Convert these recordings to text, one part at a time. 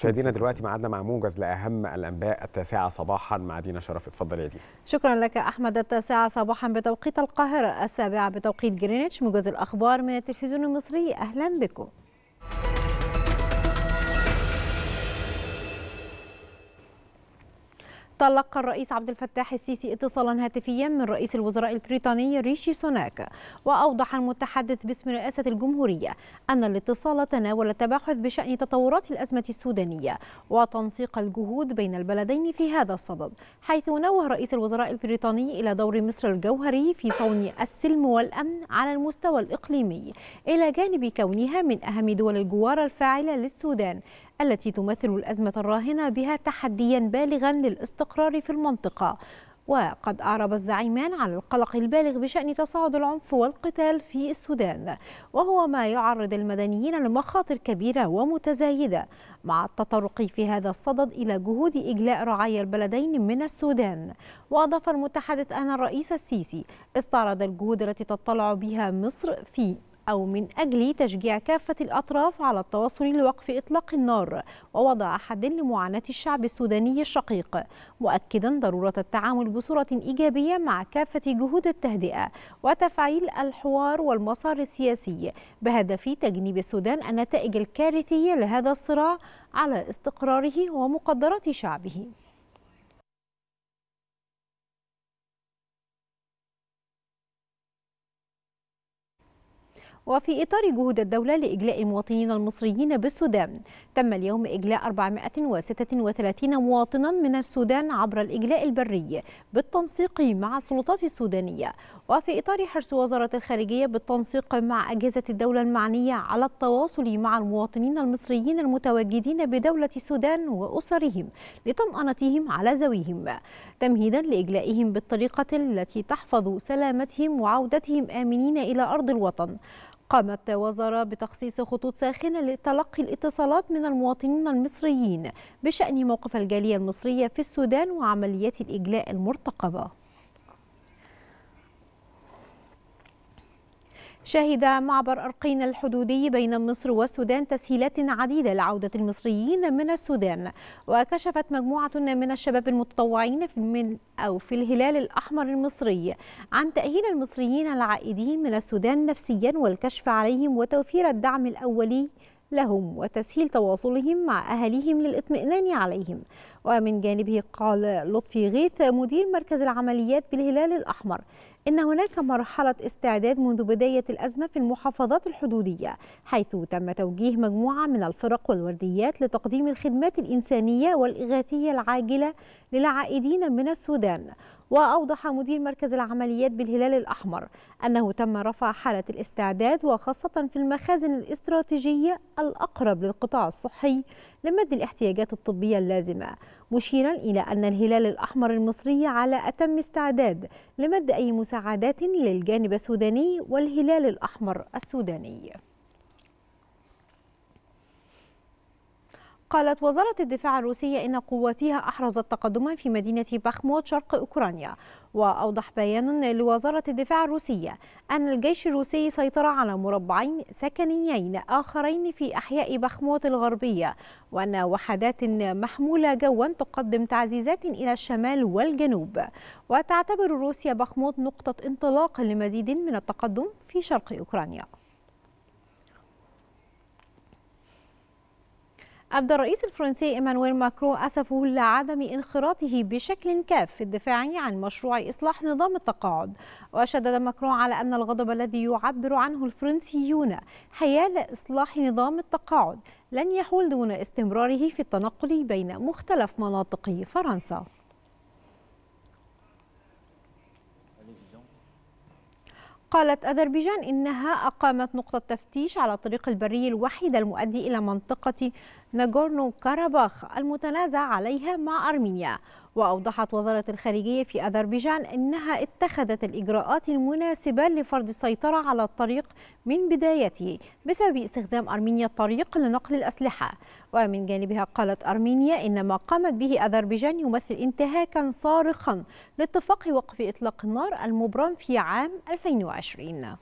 مشاهدينا دلوقتي معادنا مع موجز لاهم الانباء التاسعه صباحا مع دينا شرف اتفضل يا دينا شكرا لك احمد التاسعه صباحا بتوقيت القاهره السابعه بتوقيت جرينتش موجز الاخبار من التلفزيون المصري اهلا بكم تلقى الرئيس عبد الفتاح السيسي اتصالا هاتفيا من رئيس الوزراء البريطاني ريشي سوناك وأوضح المتحدث باسم رئاسة الجمهورية أن الاتصال تناول التباحث بشأن تطورات الأزمة السودانية وتنسيق الجهود بين البلدين في هذا الصدد حيث نوه رئيس الوزراء البريطاني إلى دور مصر الجوهري في صون السلم والأمن على المستوى الإقليمي إلى جانب كونها من أهم دول الجوار الفاعلة للسودان التي تمثل الأزمة الراهنة بها تحديا بالغا للاستقرار في المنطقة وقد أعرب الزعيمان عن القلق البالغ بشأن تصاعد العنف والقتال في السودان وهو ما يعرض المدنيين لمخاطر كبيرة ومتزايدة مع التطرق في هذا الصدد إلى جهود إجلاء رعايا البلدين من السودان وأضاف المتحدث أن الرئيس السيسي استعرض الجهود التي تطلع بها مصر في أو من أجل تشجيع كافة الأطراف على التواصل لوقف إطلاق النار ووضع حد لمعاناة الشعب السوداني الشقيق مؤكدا ضرورة التعامل بصورة إيجابية مع كافة جهود التهدئة وتفعيل الحوار والمسار السياسي بهدف تجنيب السودان النتائج الكارثية لهذا الصراع على استقراره ومقدرات شعبه وفي إطار جهود الدولة لإجلاء المواطنين المصريين بالسودان تم اليوم إجلاء 436 مواطنا من السودان عبر الإجلاء البري بالتنسيق مع السلطات السودانية وفي إطار حرص وزارة الخارجية بالتنسيق مع أجهزة الدولة المعنية على التواصل مع المواطنين المصريين المتواجدين بدولة السودان وأسرهم لطمأنتهم على زويهم تمهيدا لإجلائهم بالطريقة التي تحفظ سلامتهم وعودتهم آمنين إلى أرض الوطن قامت وزارة بتخصيص خطوط ساخنة لتلقي الاتصالات من المواطنين المصريين بشأن موقف الجالية المصرية في السودان وعمليات الإجلاء المرتقبة شهد معبر أرقين الحدودي بين مصر والسودان تسهيلات عديدة لعودة المصريين من السودان وكشفت مجموعة من الشباب المتطوعين في من أو في الهلال الأحمر المصري عن تأهيل المصريين العائدين من السودان نفسيا والكشف عليهم وتوفير الدعم الأولي لهم وتسهيل تواصلهم مع أهاليهم للإطمئنان عليهم ومن جانبه قال لطفي غيث مدير مركز العمليات بالهلال الأحمر إن هناك مرحلة استعداد منذ بداية الأزمة في المحافظات الحدودية حيث تم توجيه مجموعة من الفرق والورديات لتقديم الخدمات الإنسانية والإغاثية العاجلة للعائدين من السودان وأوضح مدير مركز العمليات بالهلال الأحمر أنه تم رفع حالة الاستعداد وخاصة في المخازن الاستراتيجية الأقرب للقطاع الصحي لمد الاحتياجات الطبية اللازمة مشيرا إلى أن الهلال الأحمر المصري على أتم استعداد لمد أي مساعدات للجانب السوداني والهلال الأحمر السوداني قالت وزارة الدفاع الروسية إن قواتها أحرزت تقدما في مدينة بخموت شرق أوكرانيا وأوضح بيان لوزارة الدفاع الروسية أن الجيش الروسي سيطر على مربعين سكنيين آخرين في أحياء بخموت الغربية وأن وحدات محمولة جوا تقدم تعزيزات إلى الشمال والجنوب وتعتبر روسيا بخموت نقطة انطلاق لمزيد من التقدم في شرق أوكرانيا أبدى الرئيس الفرنسي إيمانويل ماكرون أسفه لعدم انخراطه بشكل كاف في الدفاع عن مشروع إصلاح نظام التقاعد وشدد ماكرون على أن الغضب الذي يعبر عنه الفرنسيون حيال إصلاح نظام التقاعد لن يحول دون استمراره في التنقل بين مختلف مناطق فرنسا قالت أذربيجان إنها أقامت نقطة تفتيش على الطريق البري الوحيد المؤدي إلى منطقة ناجورنو كاراباخ المتنازع عليها مع أرمينيا وأوضحت وزارة الخارجية في أذربيجان أنها اتخذت الإجراءات المناسبة لفرض السيطرة على الطريق من بدايته بسبب استخدام أرمينيا الطريق لنقل الأسلحة ومن جانبها قالت أرمينيا إن ما قامت به أذربيجان يمثل انتهاكا صارخا لاتفاق وقف إطلاق النار المبرم في عام 2020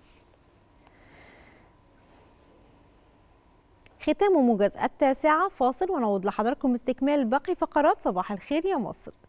ختام موجز التاسعة فاصل ونعود لحضركم استكمال باقي فقرات صباح الخير يا مصر